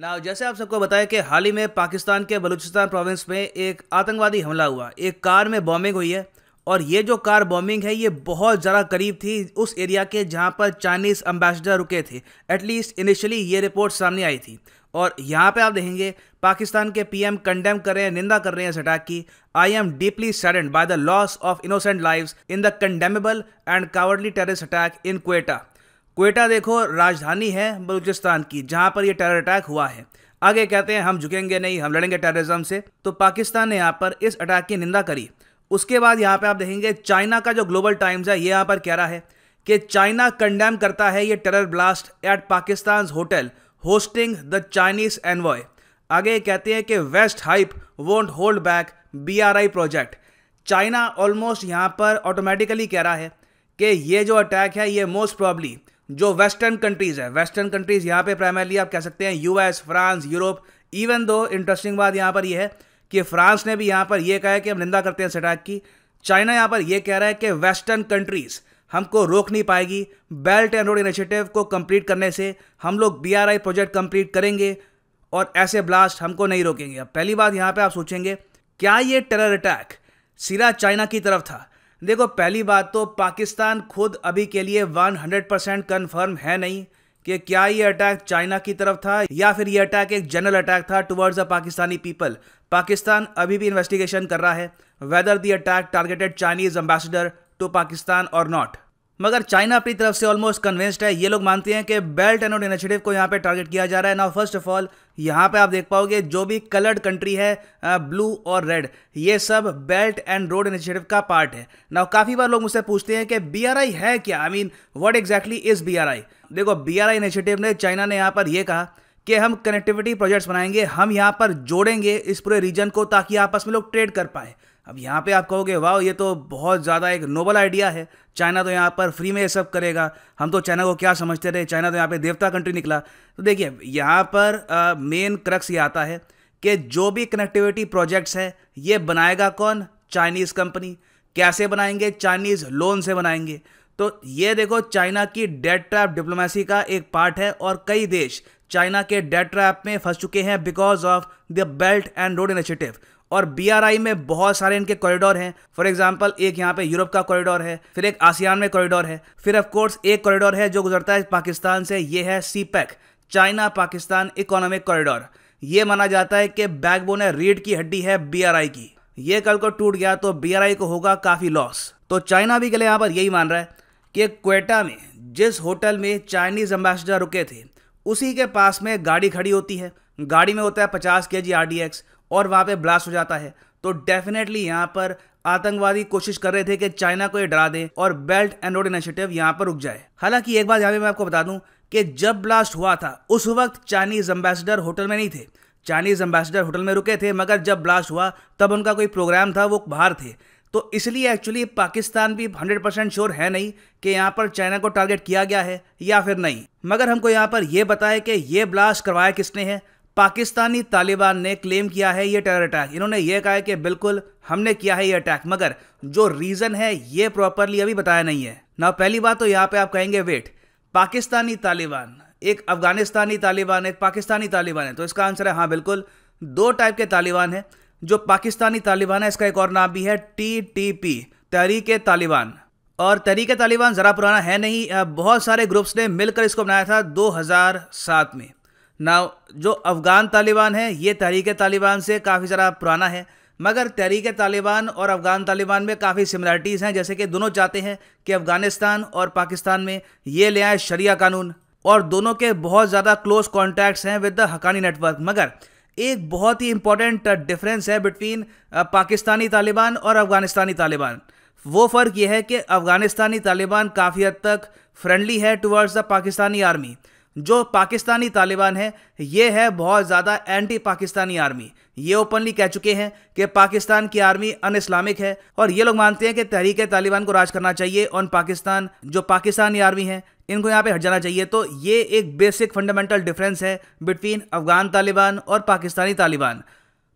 ना जैसे आप सबको बताया कि हाल ही में पाकिस्तान के बलूचिस्तान प्रोविंस में एक आतंकवादी हमला हुआ एक कार में बॉम्बिंग हुई है और ये जो कार बॉम्बिंग है ये बहुत ज़्यादा करीब थी उस एरिया के जहाँ पर चाइनीज़ अम्बेसडर रुके थे एटलीस्ट इनिशियली ये रिपोर्ट सामने आई थी और यहाँ पे आप देखेंगे पाकिस्तान के पीएम कंडेम कर रहे हैं निंदा कर रहे हैं इस अटैक की I am deeply sadden by the loss of innocent lives in the condemnable and cowardly terrorist attack in Quetta Quetta देखो राजधानी है बलूचिस्तान की जहाँ पर यह टेरर अटैक हुआ है आगे कहते हैं हम झुकेंगे नहीं हम लड़ेंगे टेररिज्म से तो पाकिस्तान ने यहाँ पर इस अटैक की निंदा करी उसके बाद यहाँ पर आप देखेंगे चाइना का जो ग्लोबल टाइम्स है ये यहाँ पर कह रहा है कि चाइना कंडेम करता है ये terror blast at Pakistan hotel hosting the Chinese envoy आगे कहते हैं कि west hype won't hold back BRI project China almost यहाँ पर ऑटोमेटिकली कह रहा है कि ये जो अटैक है ये मोस्ट प्रॉब्ली जो वेस्टर्न कंट्रीज़ है वेस्टर्न कंट्रीज़ यहाँ पे प्राइमरली आप कह सकते हैं US France Europe even though interesting बात यहाँ पर यह है कि फ्रांस ने भी यहाँ पर यह कहा है कि हम निंदा करते हैं इस अटैक की चाइना यहाँ पर यह कह रहा है कि वेस्टर्न कंट्रीज़ हमको रोक नहीं पाएगी बेल्ट एंड रोड इनिशिएटिव को कंप्लीट करने से हम लोग बी प्रोजेक्ट कंप्लीट करेंगे और ऐसे ब्लास्ट हमको नहीं रोकेंगे अब पहली बात यहाँ पर आप सोचेंगे क्या ये टेरर अटैक सीधा चाइना की तरफ था देखो पहली बात तो पाकिस्तान खुद अभी के लिए 100 परसेंट कन्फर्म है नहीं कि क्या ये अटैक चाइना की तरफ था या फिर ये अटैक एक जनरल अटैक था towards a Pakistani people Pakistan अभी भी इन्वेस्टिगेशन कर रहा है whether the attack targeted Chinese ambassador to Pakistan और नॉट मगर चाइना अपनी तरफ से ऑलमोस्ट कन्विंस्ड है ये लोग मानते हैं कि बेल्ट एंड रोड इनिशिएटिव को यहाँ पे टारगेट किया जा रहा है ना फर्स्ट ऑफ ऑल यहाँ पे आप देख पाओगे जो भी कलर्ड कंट्री है ब्लू और रेड ये सब बेल्ट एंड रोड इनिशिएटिव का पार्ट है ना काफ़ी बार लोग मुझसे पूछते हैं कि बी है क्या I mean what exactly is B देखो बी इनिशिएटिव ने चाइना ने यहाँ पर यह कहा कि हम कनेक्टिविटी प्रोजेक्ट्स बनाएंगे हम यहाँ पर जोड़ेंगे इस पूरे रीजन को ताकि आपस में लोग ट्रेड कर पाए अब यहाँ पे आप कहोगे वाह ये तो बहुत ज़्यादा एक नोबल आइडिया है चाइना तो यहाँ पर फ्री में ये सब करेगा हम तो चाइना को क्या समझते रहे चाइना तो यहाँ पे देवता कंट्री निकला तो देखिए यहाँ पर मेन क्रक्स ये आता है कि जो भी कनेक्टिविटी प्रोजेक्ट्स है ये बनाएगा कौन चाइनीज़ कंपनी कैसे बनाएंगे चाइनीज़ लोन से बनाएंगे तो ये देखो चाइना की डेट ट्रैप डिप्लोमेसी का एक पार्ट है और कई देश चाइना के डेट ट्रैप में फंस चुके हैं because of the belt and road initiative और बीआरआई में बहुत सारे इनके कॉरिडोर हैं फॉर एग्जाम्पल एक यहाँ पे यूरोप का कॉरिडोर है फिर एक आसियान में कॉरिडोर है फिर कोर्स एक कॉरिडोर है जो गुजरता है पाकिस्तान से ये है C China e Pakistan economic corridor ये माना जाता है कि बैकबोन है रीड की हड्डी है बी की ये कल को टूट गया तो बी को होगा काफ़ी लॉस तो चाइना भी के लिए यहाँ पर यही मान रहा है कि क्वेटा में जिस होटल में चाइनीज एम्बेसडर रुके थे उसी के पास में गाड़ी खड़ी होती है गाड़ी में होता है पचास के जी आर डी एक्स और वहां पे ब्लास्ट हो जाता है तो डेफिनेटली यहाँ पर आतंकवादी कोशिश कर रहे थे कि चाइना को ये डरा दे और बेल्ट एंड रोड इनिशिएटिव यहाँ पर रुक जाए हालांकि एक बात यहाँ पे मैं आपको बता दूं कि जब ब्लास्ट हुआ था उस वक्त चाइनीज एम्बेसडर होटल में नहीं थे चाइनीज एम्बेसडर होटल में रुके थे मगर जब ब्लास्ट हुआ तब उनका कोई प्रोग्राम था वो बाहर थे तो इसलिए एक्चुअली पाकिस्तान भी 100 परसेंट श्योर है नहीं कि यहाँ पर चाइना को टारगेट किया गया है या फिर नहीं मगर हमको यहाँ पर यह बताए कि ये ब्लास्ट करवाया किसने है पाकिस्तानी तालिबान ने क्लेम किया है ये टेरर अटैक इन्होंने ये कहा है कि बिल्कुल हमने किया है ये अटैक मगर जो रीज़न है ये प्रॉपरली अभी बताया नहीं है ना पहली बात तो यहाँ पे आप कहेंगे वेट पाकिस्तानी तालिबान एक अफगानिस्तानी तालिबान एक पाकिस्तानी तालिबान है तो इसका आंसर है हाँ बिल्कुल दो टाइप के तालिबान हैं जो पाकिस्तानी तालिबान है इसका एक और नाम भी है T T P Tehrik Taliban और तहरीक तालिबान ज़रा पुराना है नहीं बहुत सारे ग्रुप्स ने मिलकर इसको बनाया था 2007 में ना जो अफ़गान तालिबान है ये तहरीक तालिबान से काफ़ी ज़रा पुराना है मगर तहरीक तालिबान और अफ़गान तालिबान में काफ़ी सिमिलरिटीज़ हैं जैसे कि दोनों चाहते हैं कि अफ़गानिस्तान और पाकिस्तान में ये ले आए शरिया कानून और दोनों के बहुत ज़्यादा क्लोज कॉन्टैक्ट्स हैं विद द हकानी नेटवर्क मगर एक बहुत ही इंपॉर्टेंट डिफरेंस है बिटवीन पाकिस्तानी तालिबान और अफ़गानिस्तानी तालिबान वो फ़र्क यह है कि अफ़गानिस्तानी तालिबान काफ़ी हद तक फ्रेंडली है टुवर्ड्स द पाकिस्तानी आर्मी जो पाकिस्तानी तालिबान है ये है बहुत ज़्यादा एंटी पाकिस्तानी आर्मी ये ओपनली कह चुके हैं कि पाकिस्तान की आर्मी अन इस्लामिक है और ये लोग मानते हैं कि तहरीक तालिबान को राज करना चाहिए और पाकिस्तान जो पाकिस्तानी आर्मी है इनको यहाँ पे हट जाना चाहिए तो ये एक बेसिक फंडामेंटल डिफरेंस है बिटवीन अफगान तालिबान और पाकिस्तानी तालिबान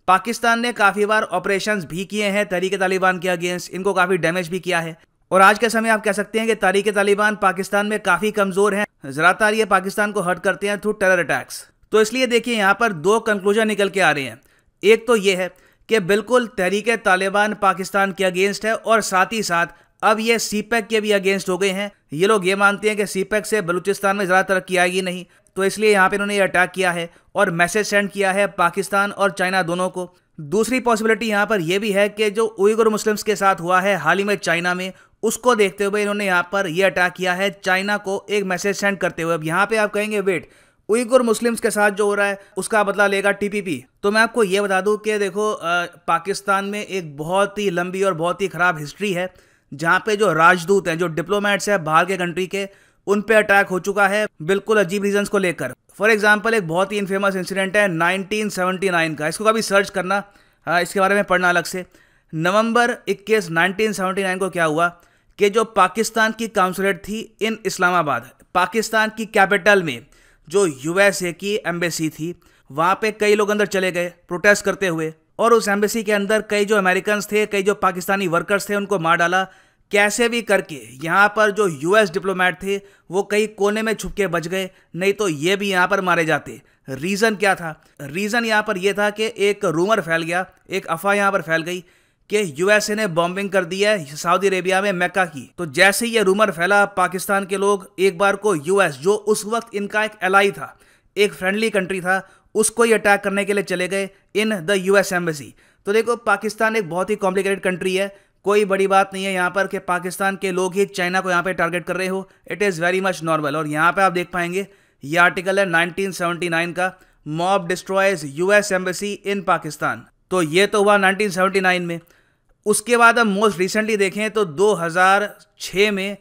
पाकिस्तान ने काफ़ी बार ऑपरेशन भी किए हैं तहरीक तालिबान के अगेंस्ट इनको काफ़ी डैमेज भी किया है और आज के समय आप कह सकते हैं कि तारीख तालिबान पाकिस्तान में काफ़ी कमज़ोर हैं ज़रातार ये पाकिस्तान को हर्ट करते हैं थ्रू टेरर अटैक्स तो इसलिए देखिए यहाँ पर दो कंक्लूजन निकल के आ रहे हैं एक तो ये है कि बिल्कुल तहरीक तालिबान पाकिस्तान के अगेंस्ट है और साथ ही साथ अब ये सीपैक e के भी अगेंस्ट हो गए हैं ये लोग ये मानते हैं कि सीपेक e से बलूचिस्तान में ज़्यादा तरक्की आएगी नहीं तो इसलिए यहाँ पे इन्होंने ये अटैक किया है और मैसेज सेंड किया है पाकिस्तान और चाइना दोनों को दूसरी पॉसिबिलिटी यहाँ पर यह भी है कि जो उइगर मुस्लिम्स के साथ हुआ है हाल ही में चाइना में उसको देखते हुए इन्होंने यहाँ पर यह अटैक किया है चाइना को एक मैसेज सेंड करते हुए अब यहाँ पे आप कहेंगे वेट उइगुर मुस्लिम्स के साथ जो हो रहा है उसका बदला लेगा टीपीपी तो मैं आपको ये बता दूं कि देखो आ, पाकिस्तान में एक बहुत ही लंबी और बहुत ही ख़राब हिस्ट्री है जहाँ पे जो राजदूत हैं जो डिप्लोमेट्स हैं बाहर के कंट्री के उन पे अटैक हो चुका है बिल्कुल अजीब रीजंस को लेकर फॉर एग्जाम्पल एक बहुत ही इनफेमस इंसिडेंट है नाइनटीन का इसको कभी सर्च करना इसके बारे में पढ़ना अलग से नवंबर 21 1979 को क्या हुआ कि जो पाकिस्तान की काउंसलेट थी इन इस्लामाबाद पाकिस्तान की कैपिटल में जो यूएसए की एम्बेसी थी वहाँ पे कई लोग अंदर चले गए प्रोटेस्ट करते हुए और उस एम्बेसी के अंदर कई जो अमेरिकन थे कई जो पाकिस्तानी वर्कर्स थे उनको मार डाला कैसे भी करके यहाँ पर जो यूएस डिप्लोमेट थे वो कई कोने में छुप के बच गए नहीं तो ये भी यहाँ पर मारे जाते रीज़न क्या था रीज़न यहाँ पर यह था कि एक रूमर फैल गया एक अफवाह यहाँ पर फैल गई कि यूएसए ने बॉम्बिंग कर दी है सऊदी अरेबिया में मक्का की तो जैसे ही ये रूमर फैला पाकिस्तान के लोग एक बार को यूएस जो उस वक्त इनका एक एलाई था एक फ्रेंडली कंट्री था उसको ही अटैक करने के लिए चले गए इन द यूएस एम्बेसी तो देखो पाकिस्तान एक बहुत ही कॉम्प्लिकेटेड कंट्री है कोई बड़ी बात नहीं है यहाँ पर कि पाकिस्तान के लोग ही चाइना को यहाँ पे टारगेट कर रहे हो it is very much normal और यहाँ पे आप देख पाएंगे ये आर्टिकल है 1979 का mob destroys US embassy in Pakistan तो ये तो हुआ 1979 में उसके बाद हम मोस्ट रिसेंटली देखें तो 2006 में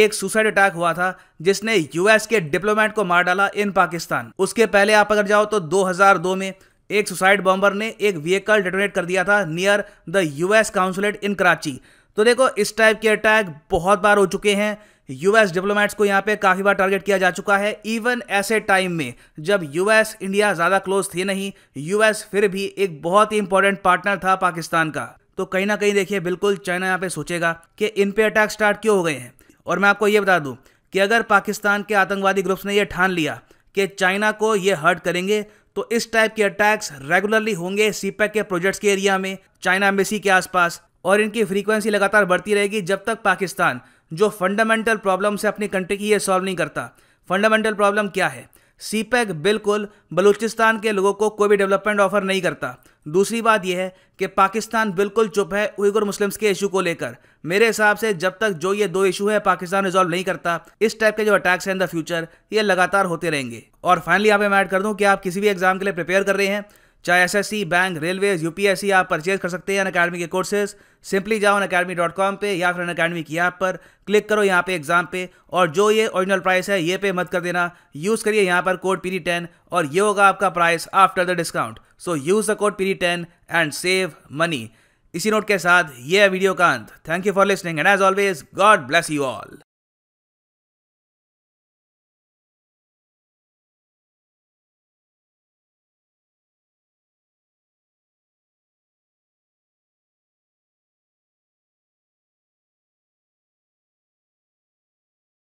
एक सुसाइड अटैक हुआ था जिसने यूएस के डिप्लोमेट को मार डाला इन पाकिस्तान उसके पहले आप अगर जाओ तो 2002 में एक सुसाइड बॉम्बर ने एक व्हीकल डेटोनेट कर दिया था near the US consulate in Karachi तो देखो इस टाइप के अटैक बहुत बार हो चुके हैं यूएस डिप्लोमेट्स को यहाँ पे काफ़ी बार टारगेट किया जा चुका है इवन ऐसे टाइम में जब यूएस इंडिया ज़्यादा क्लोज थी नहीं यूएस फिर भी एक बहुत ही इंपॉर्टेंट पार्टनर था पाकिस्तान का तो कहीं ना कहीं देखिए बिल्कुल चाइना यहाँ पे सोचेगा कि इन पे अटैक स्टार्ट क्यों हो गए हैं और मैं आपको ये बता दूँ कि अगर पाकिस्तान के आतंकवादी ग्रुप्स ने यह ठान लिया कि चाइना को ये हर्ट करेंगे तो इस टाइप के अटैक्स रेगुलरली होंगे सीपैक e के प्रोजेक्ट्स के एरिया में चाइना एम्बेसी के आसपास और इनकी फ्रीक्वेंसी लगातार बढ़ती रहेगी जब तक पाकिस्तान जो फंडामेंटल प्रॉब्लम से अपनी कंट्री की ये सॉल्व नहीं करता फंडामेंटल प्रॉब्लम क्या है सीपैक e बिल्कुल बलूचिस्तान के लोगों को कोई भी डेवलपमेंट ऑफर नहीं करता दूसरी बात यह है कि पाकिस्तान बिल्कुल चुप है उइगुर मुस्लिम्स के इशू को लेकर मेरे हिसाब से जब तक जो ये दो इशू है पाकिस्तान रिजॉल्व नहीं करता इस टाइप के जो अटैक्स हैं इन द फ्यूचर ये लगातार होते रहेंगे और फाइनली यहाँ पे मैं ऐड कर दूँ कि आप किसी भी एग्जाम के लिए प्रिपेयर कर रहे हैं चाहे S S C bank railways UPSC आप परचेज कर सकते हैं अन अकेडमी के कोर्सेज सिंपली जाओ अन अकेडमी डॉट कॉम पर या फिर अन अकेडमी की ऐप पर क्लिक करो यहाँ पे एग्जाम पे और जो ये ओरिजिनल प्राइस है ये पे मत कर देना यूज़ करिए यहाँ पर कोड पीरी टेन और ये होगा आपका price after the discount so use the code पीरी टेन एंड सेव मनी इसी नोट के साथ ये वीडियो का अंत thank you for listening and as always God bless you all